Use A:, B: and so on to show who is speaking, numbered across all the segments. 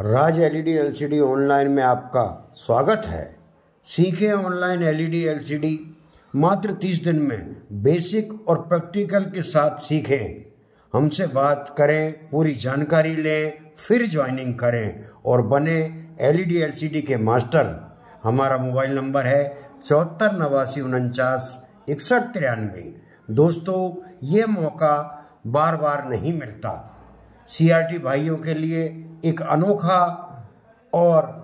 A: राज LED LCD online में आपका स्वागत है सीखें ऑनलाइन एलईडी एलसीडी मात्र तीस दिन में बेसिक और प्रैक्टिकल के साथ सीखें हमसे बात करें पूरी जानकारी लें फिर ज्वाइनिंग करें और बने एलईडी एलसीडी के मास्टर हमारा मोबाइल नंबर है चौहत्तर नवासी उनचास इकसठ तिरानवे दोस्तों ये मौका बार बार नहीं मिलता सीआरटी भाइयों के लिए एक अनोखा और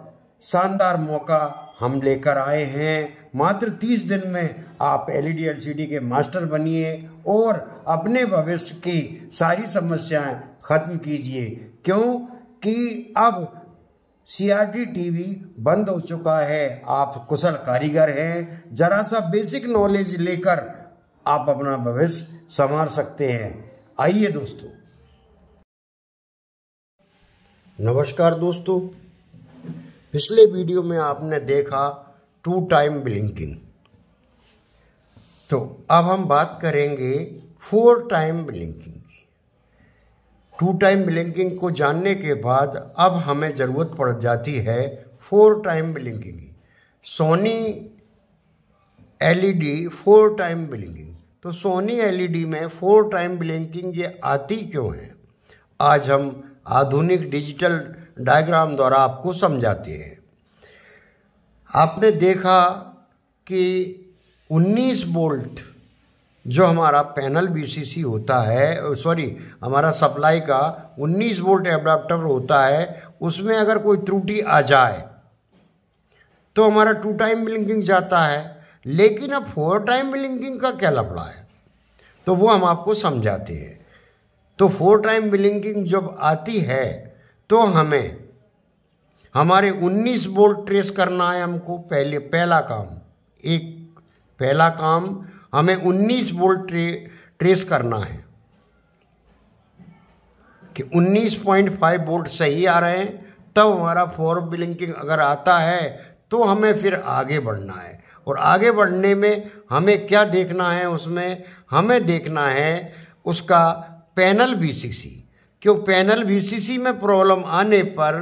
A: शानदार मौका हम लेकर आए हैं मात्र तीस दिन में आप एल ई e के मास्टर बनिए और अपने भविष्य की सारी समस्याएं खत्म कीजिए क्योंकि अब सी आर टी टीवी बंद हो चुका है आप कुशल कारीगर हैं जरा सा बेसिक नॉलेज लेकर आप अपना भविष्य संवार सकते हैं आइए दोस्तों नमस्कार दोस्तों पिछले वीडियो में आपने देखा टू टाइम ब्लिंकिंग तो अब हम बात करेंगे फोर टाइम ब्लिंकिंग की टू टाइम ब्लिंकिंग को जानने के बाद अब हमें ज़रूरत पड़ जाती है फोर टाइम ब्लिंकिंग की Sony LED four time blinking तो सोनी एलईडी e में फोर टाइम ब्लिंकिंग ये आती क्यों है आज हम आधुनिक डिजिटल डायग्राम द्वारा आपको समझाती है आपने देखा कि 19 बोल्ट जो हमारा पैनल बीसीसी होता है सॉरी हमारा सप्लाई का 19 बोल्ट एडाप्टर होता है उसमें अगर कोई त्रुटि आ जाए तो हमारा टू टाइम लिंकिंग जाता है लेकिन अब फोर टाइम लिंकिंग का क्या लफड़ा है तो वो हम आपको समझाते हैं तो फोर टाइम बिलिंकिंग जब आती है तो हमें हमारे 19 बोल्ट ट्रेस करना है हमको पहले पहला काम एक पहला काम हमें 19 बोल्ट ट्रे, ट्रेस करना है कि 19.5 बोल्ट सही आ रहे हैं तब हमारा फोर बिलिंकिंग अगर आता है तो हमें फिर आगे बढ़ना है और आगे बढ़ने में हमें क्या देखना है उसमें हमें देखना है उसका पैनल बीसीसी क्यों पैनल बीसीसी में प्रॉब्लम आने पर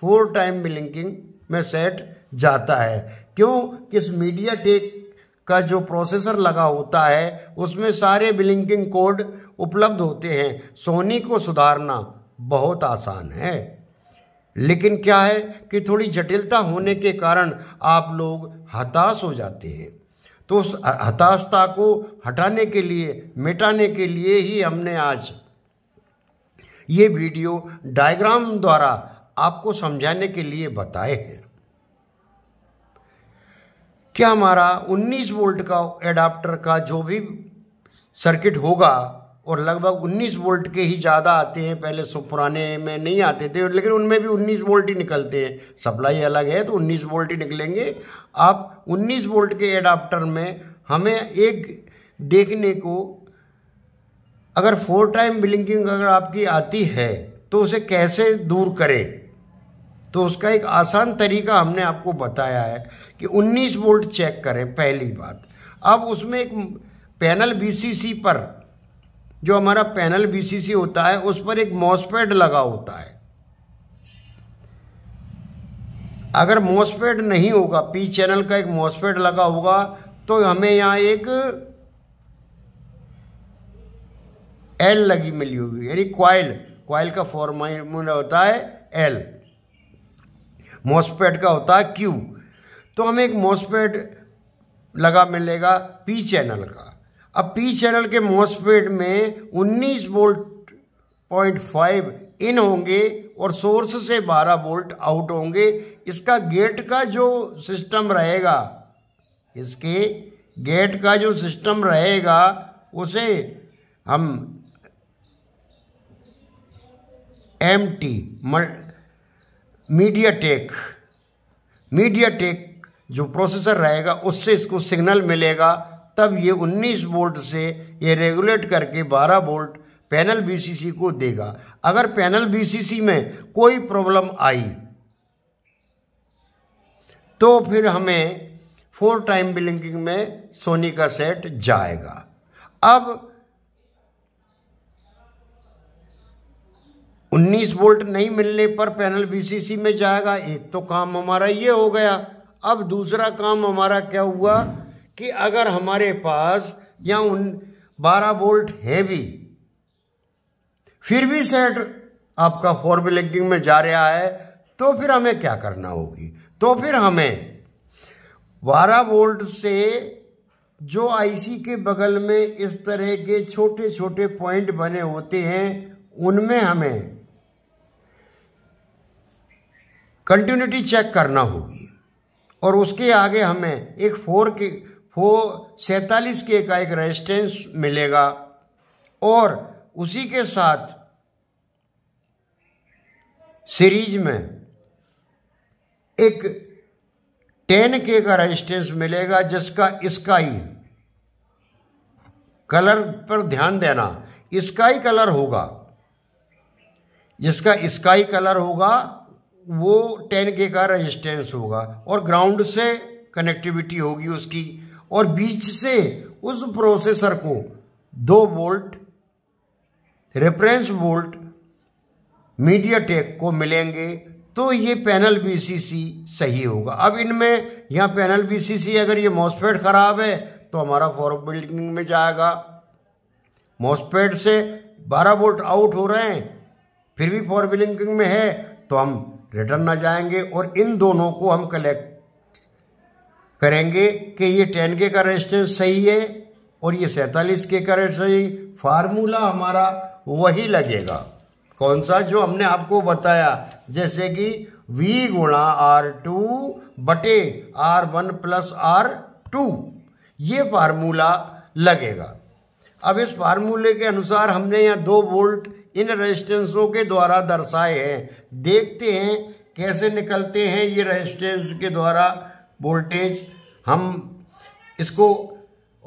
A: फोर टाइम मिलिंकिंग में सेट जाता है क्यों किस मीडिया टेक का जो प्रोसेसर लगा होता है उसमें सारे बिलिंकिंग कोड उपलब्ध होते हैं सोनी को सुधारना बहुत आसान है लेकिन क्या है कि थोड़ी जटिलता होने के कारण आप लोग हताश हो जाते हैं तो उस हताशता को हटाने के लिए मिटाने के लिए ही हमने आज ये वीडियो डायग्राम द्वारा आपको समझाने के लिए बताए हैं क्या हमारा 19 वोल्ट का एडाप्टर का जो भी सर्किट होगा और लगभग 19 वोल्ट के ही ज़्यादा आते हैं पहले सो पुराने में नहीं आते थे लेकिन उनमें भी 19 वोल्ट ही निकलते हैं सप्लाई अलग है तो 19 वोल्ट ही निकलेंगे आप 19 वोल्ट के एडाप्टर में हमें एक देखने को अगर फोर टाइम ब्लिंकिंग अगर आपकी आती है तो उसे कैसे दूर करें तो उसका एक आसान तरीका हमने आपको बताया है कि 19 वोल्ट चेक करें पहली बात अब उसमें एक पैनल बीसीसी पर जो हमारा पैनल बीसीसी होता है उस पर एक मॉसपैड लगा होता है अगर मॉसपेड नहीं होगा पी चैनल का एक मॉसपेड लगा होगा तो हमें यहाँ एक एल लगी मिली होगी यानी क्वाइल क्वाइल का फॉर्मूला होता है एल मॉसपैड का होता है क्यू तो हमें एक मॉसपैड लगा मिलेगा पी चैनल का अब पी चैनल के मोसफेड में 19 वोल्ट पॉइंट फाइव इन होंगे और सोर्स से 12 वोल्ट आउट होंगे इसका गेट का जो सिस्टम रहेगा इसके गेट का जो सिस्टम रहेगा उसे हम M T MediaTek MediaTek जो प्रोसेसर रहेगा उससे इसको सिग्नल मिलेगा तब ये 19 वोल्ट से ये रेगुलेट करके 12 वोल्ट पैनल बीसीसी को देगा अगर पैनल बीसीसी में कोई प्रॉब्लम आई तो फिर हमें फोर टाइम बिलिंकिंग में सोनी का सेट जाएगा अब 19 वोल्ट नहीं मिलने पर पैनल बीसीसी में जाएगा एक तो काम हमारा ये हो गया अब दूसरा काम हमारा क्या हुआ कि अगर हमारे पास या उन बारह वोल्ट है भी फिर भी सेट आपका फोर ब्लैकिंग में जा रहा है तो फिर हमें क्या करना होगी तो फिर हमें बारह वोल्ट से जो आईसी के बगल में इस तरह के छोटे छोटे पॉइंट बने होते हैं उनमें हमें कंटिन्यूटी चेक करना होगी और उसके आगे हमें एक फोर के वो सैतालीस के का एक रेजिस्टेंस मिलेगा और उसी के साथ सीरीज में एक टेन के का रेजिस्टेंस मिलेगा जिसका इसका ही कलर पर ध्यान देना इसका ही कलर होगा जिसका इसका ही कलर होगा वो टेन के का रेजिस्टेंस होगा और ग्राउंड से कनेक्टिविटी होगी उसकी और बीच से उस प्रोसेसर को दो volt reference volt MediaTek को मिलेंगे तो ये पैनल बीसीसी सही होगा अब इनमें यहाँ पैनल बीसीसी अगर ये मॉसपेड खराब है तो हमारा फॉर बिल्डिंग में जाएगा मॉसपेड से 12 वोल्ट आउट हो रहे हैं फिर भी फॉर बिल्डिंग में है तो हम रिटर्न ना जाएंगे और इन दोनों को हम कलेक्ट करेंगे कि ये टेन के का रेजिस्टेंस सही है और ये सैतालीस के का सही फार्मूला हमारा वही लगेगा कौन सा जो हमने आपको बताया जैसे कि V गुणा आर टू बटे R one plus R two ये फार्मूला लगेगा अब इस फार्मूले के अनुसार हमने यहाँ दो वोल्ट इन रेजिस्टेंसों के द्वारा दर्शाए हैं देखते हैं कैसे निकलते हैं ये रेजिस्टेंस के द्वारा वोल्टेज हम इसको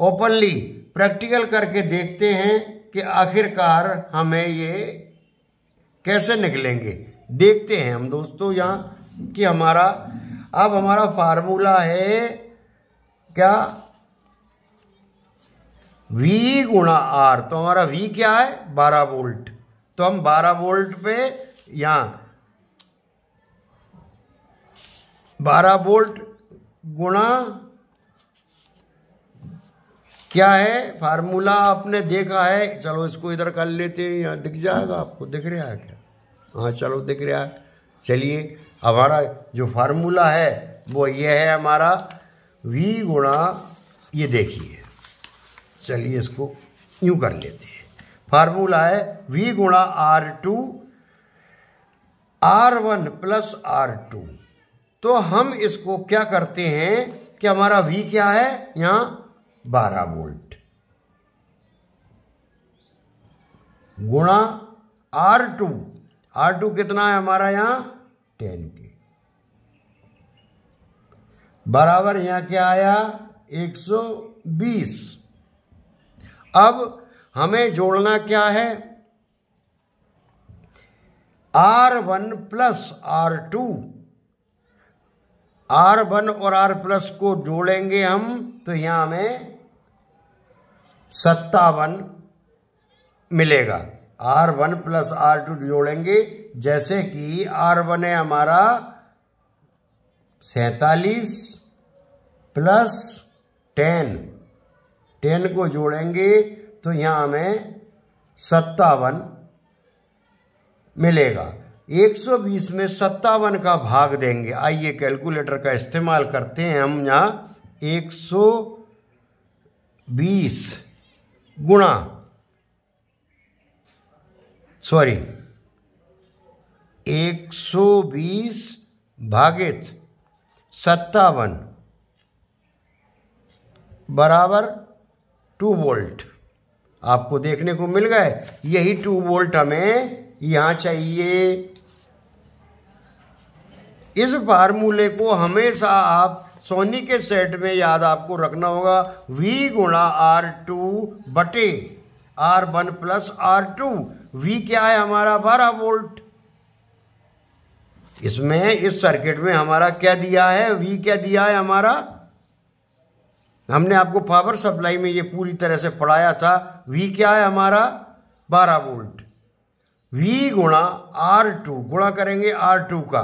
A: ओपनली प्रैक्टिकल करके देखते हैं कि आखिरकार हमें ये कैसे निकलेंगे देखते हैं हम दोस्तों यहाँ कि हमारा अब हमारा फार्मूला है क्या V गुणा आर तो हमारा V क्या है बारह वोल्ट तो हम बारह वोल्ट पे यहाँ बारह वोल्ट गुणा क्या है फार्मूला आपने देखा है चलो इसको इधर कर लेते हैं यहाँ दिख जाएगा आपको दिख रहा है क्या हाँ चलो दिख रहा है चलिए हमारा जो फार्मूला है वो ये है हमारा v गुणा ये देखिए चलिए इसको यूं कर लेते हैं फार्मूला है v गुणा R two R one plus R two तो हम इसको क्या करते हैं कि हमारा वी क्या है यहां बारह वोल्ट गुणा आर टू आर टू कितना है हमारा यहां टेन के बराबर यहां क्या आया एक सौ बीस अब हमें जोड़ना क्या है R one plus R two R one और आर प्लस को जोड़ेंगे हम तो यहाँ हमें सत्तावन मिलेगा R one plus R two जोड़ेंगे जैसे कि आर वन है हमारा सैतालीस प्लस टेन टेन को जोड़ेंगे तो यहाँ हमें सत्तावन मिलेगा 120 में सत्तावन का भाग देंगे आइए कैलकुलेटर का इस्तेमाल करते हैं हम यहाँ 120 गुणा सॉरी 120 भागित सत्तावन बराबर टू वोल्ट आपको देखने को मिल गए यही टू वोल्ट हमें यहां चाहिए इस फार्मूले को हमेशा आप सोनी के सेट में याद आपको रखना होगा v गुणा आर टू बटे R one plus R two V क्या है हमारा बारह वोल्ट इसमें इस सर्किट में हमारा क्या दिया है वी क्या दिया है हमारा हमने आपको पावर सप्लाई में ये पूरी तरह से पढ़ाया था वी क्या है हमारा बारह वोल्ट V गुणा आर टू गुणा करेंगे आर टू का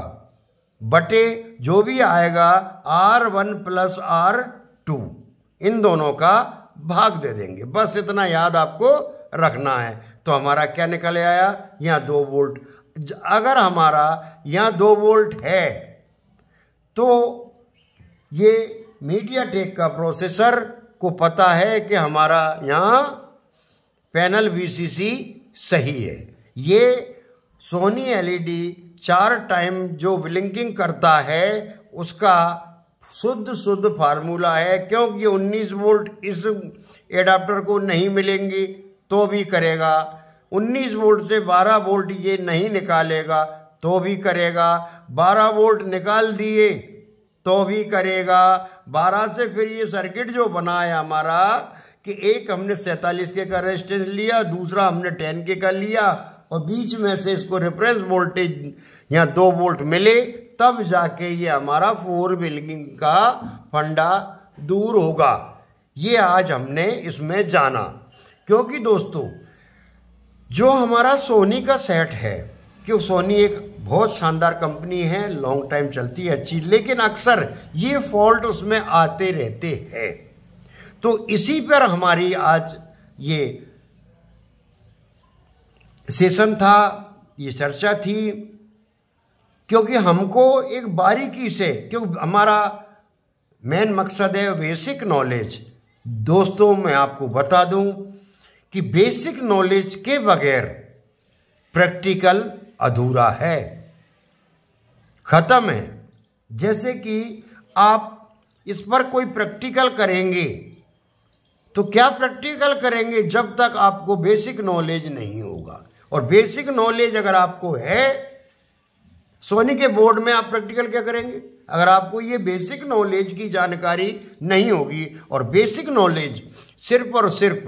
A: बटे जो भी आएगा R one plus R two इन दोनों का भाग दे देंगे बस इतना याद आपको रखना है तो हमारा क्या निकल आया यहाँ दो वोल्ट अगर हमारा यहाँ दो वोल्ट है तो ये मीडिया टेक का प्रोसेसर को पता है कि हमारा यहाँ पैनल वीसीसी सही है ये सोनी एलईडी चार टाइम जो ब्लिंकिंग करता है उसका शुद्ध शुद्ध फार्मूला है क्योंकि 19 वोल्ट इस एडाप्टर को नहीं मिलेंगी तो भी करेगा 19 वोल्ट से 12 वोल्ट ये नहीं निकालेगा तो भी करेगा 12 वोल्ट निकाल दिए तो भी करेगा 12 से फिर ये सर्किट जो बना है हमारा कि एक हमने सैतालीस के का रेजिस्टेंस लिया दूसरा हमने टेन के का लिया और बीच में से इसको रेफरेंस वोल्टेज या दो वोल्ट मिले तब जाके ये हमारा फोर व्हीलिंग का फंडा दूर होगा ये आज हमने इसमें जाना क्योंकि दोस्तों जो हमारा सोनी का सेट है क्यों सोनी एक बहुत शानदार कंपनी है लॉन्ग टाइम चलती है अच्छी लेकिन अक्सर ये फॉल्ट उसमें आते रहते हैं तो इसी पर हमारी आज ये सेशन था ये चर्चा थी क्योंकि हमको एक बारीकी से क्योंकि हमारा मेन मकसद है बेसिक नॉलेज दोस्तों मैं आपको बता दूं कि बेसिक नॉलेज के बगैर प्रैक्टिकल अधूरा है ख़त्म है जैसे कि आप इस पर कोई प्रैक्टिकल करेंगे तो क्या प्रैक्टिकल करेंगे जब तक आपको बेसिक नॉलेज नहीं हो और बेसिक नॉलेज अगर आपको है सोनी के बोर्ड में आप प्रैक्टिकल क्या करेंगे अगर आपको ये बेसिक नॉलेज की जानकारी नहीं होगी और बेसिक नॉलेज सिर्फ और सिर्फ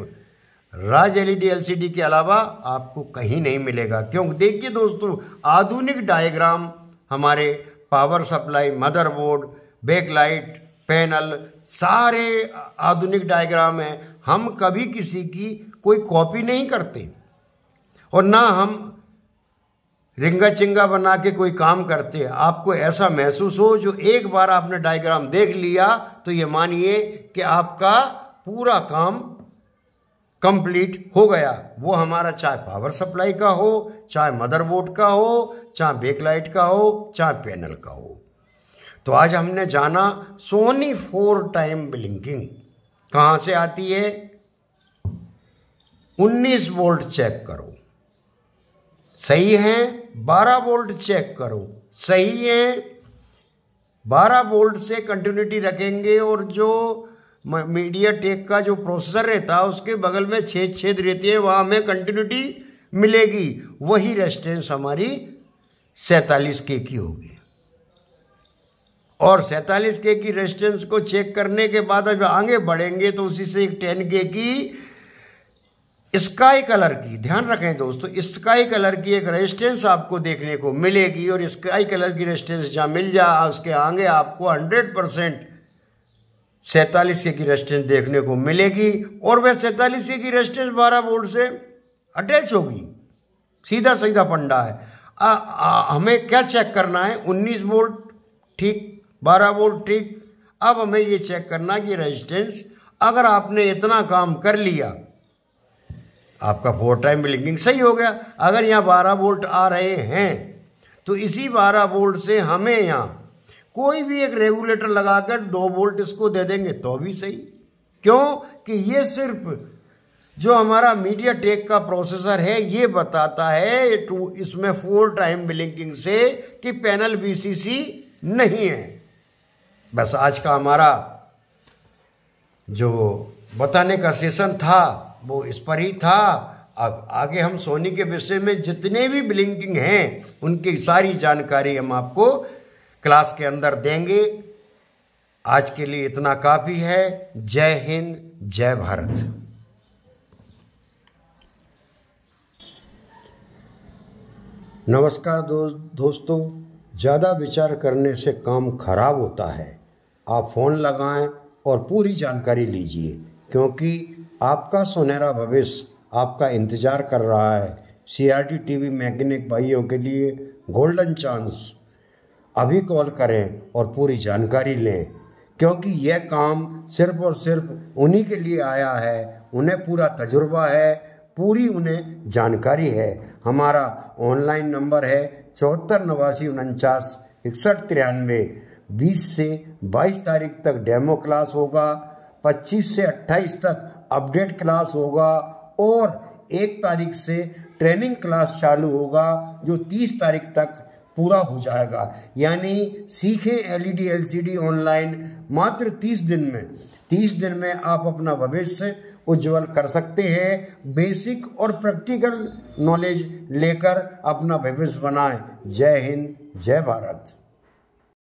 A: राज एलईडी एलसीडी के अलावा आपको कहीं नहीं मिलेगा क्योंकि देखिए दोस्तों आधुनिक डायग्राम हमारे power supply motherboard backlight panel सारे आधुनिक डायग्राम हैं हम कभी किसी की कोई कॉपी नहीं करते और ना हम रिंगा चिंगा बना के कोई काम करते आपको ऐसा महसूस हो जो एक बार आपने डायग्राम देख लिया तो ये मानिए कि आपका पूरा काम कंप्लीट हो गया वो हमारा चाहे पावर सप्लाई का हो चाहे मदरबोर्ड का हो चाहे बेकलाइट का हो चाहे पैनल का हो तो आज हमने जाना सोनी फोर टाइम ब्लिंकिंग कहाँ से आती है 19 वोल्ट चेक करो सही है 12 वोल्ट चेक करो सही है 12 वोल्ट से कंटिन्यूटी रखेंगे और जो मीडिया टेक का जो प्रोसेसर रहता है उसके बगल में छेद छेद रहती है वहाँ हमें कंटिन्यूटी मिलेगी वही रेस्टेंस हमारी सैतालीस के की होगी और सैतालीस के की रेस्टेंस को चेक करने के बाद अब आगे बढ़ेंगे तो उसी से एक टेन के की स्काई कलर की ध्यान रखें दोस्तों स्काई कलर की एक रेजिस्टेंस आपको देखने को मिलेगी और स्काई कलर की रेजिस्टेंस जहाँ मिल जाए उसके आगे आपको 100 परसेंट सैतालीस के की रेजिस्टेंस देखने को मिलेगी और वह सैंतालीस के की रेजिस्टेंस 12 वोल्ट से अटैच होगी सीधा सीधा पंडा है आ, आ, हमें क्या चेक करना है उन्नीस वोल्ट ठीक बारह वोल्ट ठीक अब हमें ये चेक करना कि रेजिस्टेंस अगर आपने इतना काम कर लिया आपका फोर टाइम ब्लिंकिंग सही हो गया अगर यहाँ बारह वोल्ट आ रहे हैं तो इसी बारह वोल्ट से हमें यहाँ कोई भी एक रेगुलेटर लगाकर दो वोल्ट इसको दे देंगे तो भी सही क्यों कि ये सिर्फ जो हमारा मीडिया टेक का प्रोसेसर है ये बताता है टू इसमें फोर टाइम ब्लिंकिंग से कि पैनल बीसीसी नहीं है बस आज का हमारा जो बताने का सेशन था वो इस पर ही था अब आगे हम सोनी के विषय में जितने भी ब्लिंकिंग हैं उनकी सारी जानकारी हम आपको क्लास के अंदर देंगे आज के लिए इतना काफ़ी है जय हिंद जय भारत नमस्कार दो, दोस्तों ज़्यादा विचार करने से काम खराब होता है आप फ़ोन लगाएं और पूरी जानकारी लीजिए क्योंकि आपका सुनहरा भविष्य आपका इंतजार कर रहा है C R T T V mechanic भाइयों के लिए गोल्डन चांस अभी कॉल करें और पूरी जानकारी लें क्योंकि यह काम सिर्फ और सिर्फ उन्हीं के लिए आया है उन्हें पूरा तजुर्बा है पूरी उन्हें जानकारी है हमारा ऑनलाइन नंबर है चौहत्तर नवासी उनचास इकसठ तिरानवे बीस से बाईस तारीख तक डेमो क्लास होगा 25 से 28 तक अपडेट क्लास होगा और एक तारीख से ट्रेनिंग क्लास चालू होगा जो 30 तारीख तक पूरा हो जाएगा यानी सीखें एलईडी एलसीडी ऑनलाइन मात्र 30 दिन में 30 दिन में आप अपना भविष्य उज्जवल कर सकते हैं बेसिक और प्रैक्टिकल नॉलेज लेकर अपना भविष्य बनाएं जय हिंद जय भारत